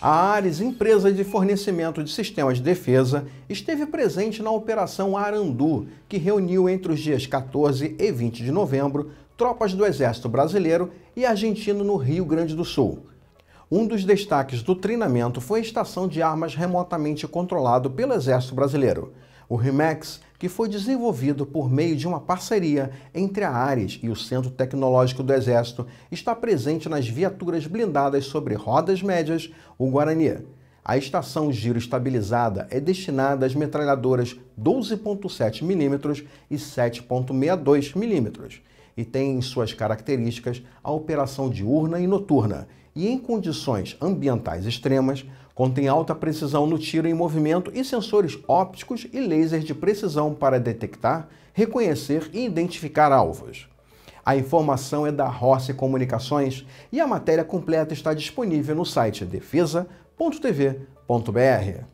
A Ares, empresa de fornecimento de sistemas de defesa, esteve presente na Operação Arandu, que reuniu entre os dias 14 e 20 de novembro tropas do Exército Brasileiro e Argentino no Rio Grande do Sul. Um dos destaques do treinamento foi a estação de armas remotamente controlado pelo Exército Brasileiro. O Remax, que foi desenvolvido por meio de uma parceria entre a Ares e o Centro Tecnológico do Exército, está presente nas viaturas blindadas sobre rodas médias, o Guarani. A estação giro estabilizada é destinada às metralhadoras 12.7 mm e 7.62 mm e tem em suas características a operação diurna e noturna, e em condições ambientais extremas, contém alta precisão no tiro em movimento e sensores ópticos e lasers de precisão para detectar, reconhecer e identificar alvos. A informação é da Rossi Comunicações e a matéria completa está disponível no site defesa.tv.br.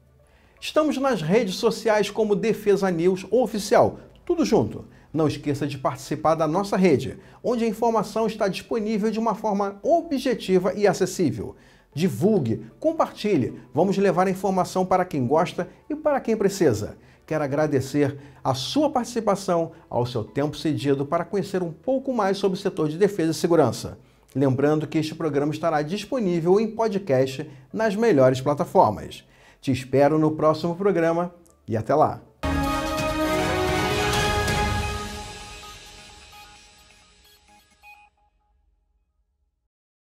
Estamos nas redes sociais como Defesa News Oficial, tudo junto. Não esqueça de participar da nossa rede, onde a informação está disponível de uma forma objetiva e acessível. Divulgue, compartilhe, vamos levar a informação para quem gosta e para quem precisa. Quero agradecer a sua participação, ao seu tempo cedido para conhecer um pouco mais sobre o setor de defesa e segurança. Lembrando que este programa estará disponível em podcast nas melhores plataformas. Te espero no próximo programa e até lá!